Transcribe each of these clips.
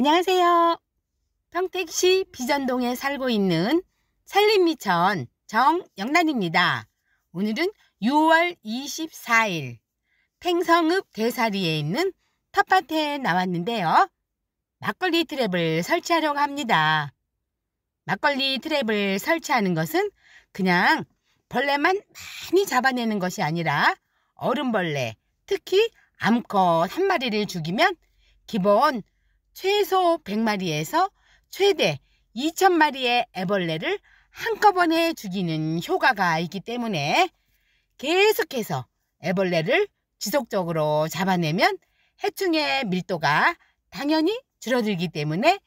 안녕하세요. 평택시 비전동에 살고 있는 살림미천 정영란입니다. 오늘은 6월 24일 팽성읍 대사리에 있는 텃밭에 나왔는데요. 막걸리 트랩을 설치하려고 합니다. 막걸리 트랩을 설치하는 것은 그냥 벌레만 많이 잡아내는 것이 아니라 얼음벌레, 특히 암컷 한 마리를 죽이면 기본 최소 100마리에서 최대 2,000마리의 애벌레를 한꺼번에 죽이는 효과가 있기 때문에 계속해서 애벌레를 지속적으로 잡아내면 해충의 밀도가 당연히 줄어들기 때문에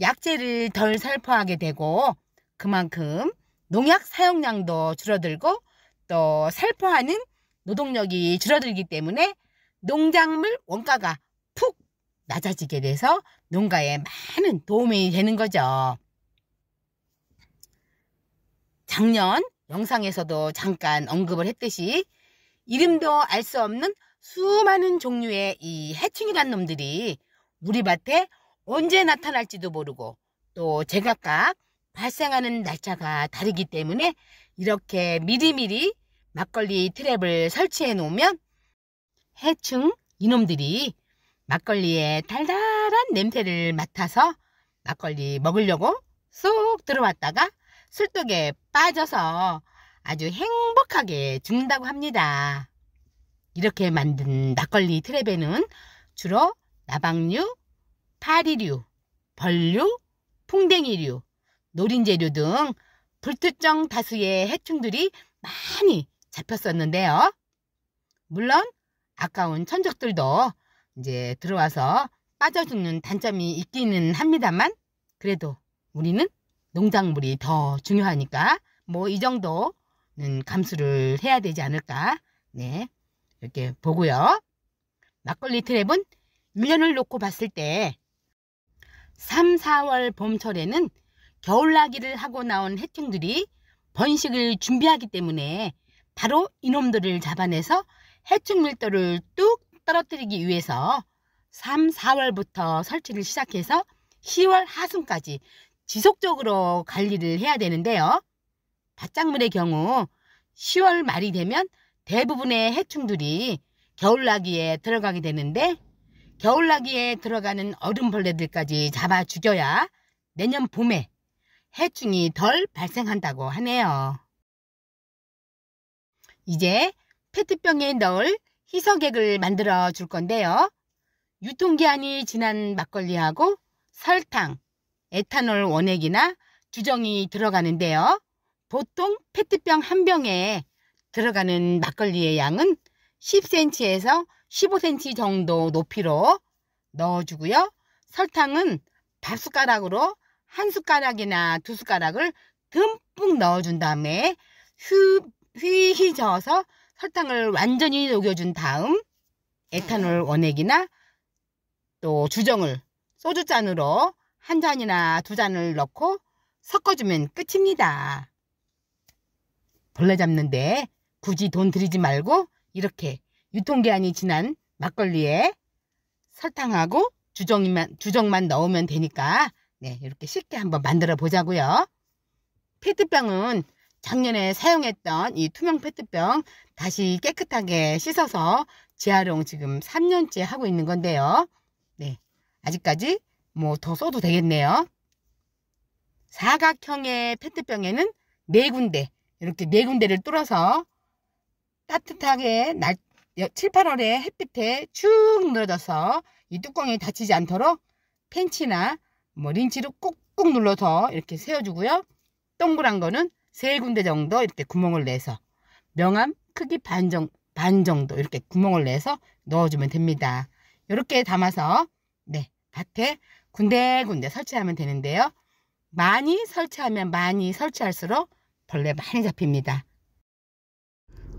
약재를 덜 살포하게 되고 그만큼 농약 사용량도 줄어들고 또 살포하는 노동력이 줄어들기 때문에 농작물 원가가 푹 낮아지게 돼서 농가에 많은 도움이 되는 거죠. 작년 영상에서도 잠깐 언급을 했듯이 이름도 알 수 없는 수많은 종류의 이 해충이란 놈들이 우리 밭에 언제 나타날지도 모르고 또 제각각 발생하는 날짜가 다르기 때문에 이렇게 미리미리 막걸리 트랩을 설치해 놓으면 해충 이놈들이 막걸리의 달달한 냄새를 맡아서 막걸리 먹으려고 쏙 들어왔다가 술독에 빠져서 아주 행복하게 죽는다고 합니다. 이렇게 만든 막걸리 트랩에는 주로 나방류, 파리류, 벌류, 풍뎅이류, 노린재류 등 불특정 다수의 해충들이 많이 잡혔었는데요. 물론 아까운 천적들도 이제 들어와서 빠져 죽는 단점이 있기는 합니다만 그래도 우리는 농작물이 더 중요하니까 뭐 이 정도는 감수를 해야 되지 않을까 네 이렇게 보고요 막걸리 트랩은 1년을 놓고 봤을 때 3, 4월 봄철에는 겨울나기를 하고 나온 해충들이 번식을 준비하기 때문에 바로 이놈들을 잡아내서 해충 밀도를 뚝 떨어뜨리기 위해서 3, 4월부터 설치를 시작해서 10월 하순까지 지속적으로 관리를 해야 되는데요. 바짝물의 경우 10월 말이 되면 대부분의 해충들이 겨울나기에 들어가게 되는데 겨울나기에 들어가는 얼음벌레들까지 잡아 죽여야 내년 봄에 해충이 덜 발생한다고 하네요. 이제 페트병에 넣을 희석액을 만들어 줄 건데요. 유통기한이 지난 막걸리하고 설탕, 에탄올 원액이나 주정이 들어가는데요. 보통 페트병 한 병에 들어가는 막걸리의 양은 10cm에서 15cm 정도 높이로 넣어주고요. 설탕은 밥숟가락으로 한 숟가락이나 두 숟가락을 듬뿍 넣어준 다음에 휘, 휘 저어서 설탕을 완전히 녹여준 다음 에탄올 음. 원액이나 또 주정을 소주잔으로 한 잔이나 두 잔을 넣고 섞어주면 끝입니다. 벌레 잡는데 굳이 돈 들이지 말고 이렇게 유통기한이 지난 막걸리에 설탕하고 주정만, 주정만 넣으면 되니까 네, 이렇게 쉽게 한번 만들어 보자고요. 페트병은 작년에 사용했던 이 투명 페트병 다시 깨끗하게 씻어서 재활용 지금 3년째 하고 있는 건데요. 네. 아직까지 뭐 더 써도 되겠네요. 사각형의 페트병에는 네 군데, 이렇게 네 군데를 뚫어서 따뜻하게 날, 7, 8월에 햇빛에 쭉 늘어져서 이 뚜껑이 닫히지 않도록 펜치나 뭐린치를 꾹꾹 눌러서 이렇게 세워주고요. 동그란 거는 세 군데 정도 이렇게 구멍을 내서 명암 크기 반, 정, 반 정도 이렇게 구멍을 내서 넣어주면 됩니다. 이렇게 담아서 네 밭에 군데군데 설치하면 되는데요. 많이 설치하면 많이 설치할수록 벌레 많이 잡힙니다.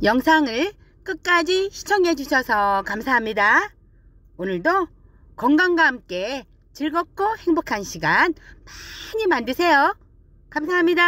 영상을 끝까지 시청해 주셔서 감사합니다. 오늘도 건강과 함께 즐겁고 행복한 시간 많이 만드세요. 감사합니다.